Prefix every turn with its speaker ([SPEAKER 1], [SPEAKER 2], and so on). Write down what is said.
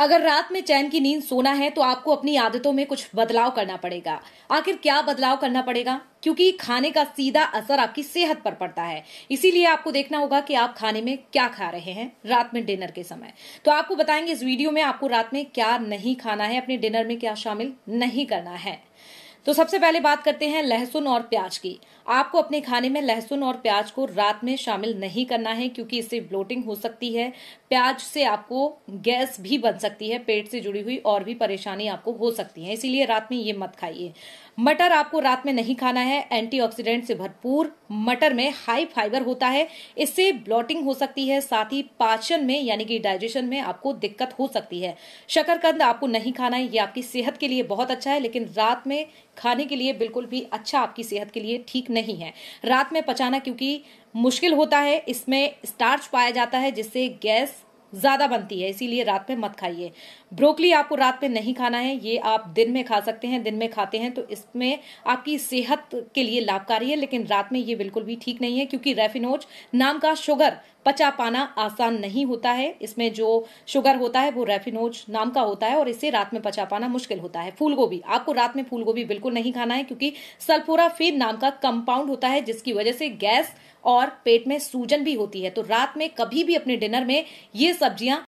[SPEAKER 1] अगर रात में चैन की नींद सोना है तो आपको अपनी आदतों में कुछ बदलाव करना पड़ेगा आखिर क्या बदलाव करना पड़ेगा क्योंकि खाने का सीधा असर आपकी सेहत पर पड़ता है इसीलिए आपको देखना होगा कि आप खाने में क्या खा रहे हैं रात में डिनर के समय तो आपको बताएंगे इस वीडियो में आपको रात में क्या नहीं खाना है अपने डिनर में क्या शामिल नहीं करना है तो सबसे पहले बात करते हैं लहसुन और प्याज की आपको अपने खाने में लहसुन और प्याज को रात में शामिल नहीं करना है क्योंकि इससे ब्लोटिंग हो सकती है प्याज से आपको गैस भी बन सकती है पेट से जुड़ी हुई और भी परेशानी आपको हो सकती है इसीलिए रात में ये मत खाइए मटर आपको रात में नहीं खाना है एंटीऑक्सीडेंट से भरपूर मटर में हाई फाइबर होता है इससे ब्लॉटिंग हो सकती है साथ ही पाचन में यानी कि डाइजेशन में आपको दिक्कत हो सकती है शकरकंद आपको नहीं खाना है ये आपकी सेहत के लिए बहुत अच्छा है लेकिन रात में खाने के लिए बिल्कुल भी अच्छा आपकी सेहत के लिए ठीक नहीं है रात में पचाना क्योंकि मुश्किल होता है इसमें स्टार्च पाया जाता है जिससे गैस ज़्यादा बनती है इसीलिए रात में मत खाइए ब्रोकली आपको रात में नहीं खाना है ये आप दिन में खा सकते हैं दिन में खाते हैं तो इसमें आपकी सेहत के लिए लाभकारी है लेकिन रात में ये बिल्कुल भी ठीक नहीं है क्योंकि रेफिनोज नाम का शुगर पचा पाना आसान नहीं होता है इसमें जो शुगर होता है वो रेफिनोज नाम का होता है और इसे रात में पचा पाना मुश्किल होता है फूलगोभी आपको रात में फूलगोभी बिल्कुल नहीं खाना है क्योंकि सल्फोराफिन नाम का कंपाउंड होता है जिसकी वजह से गैस और पेट में सूजन भी होती है तो रात में कभी भी अपने डिनर में ये सब्जियां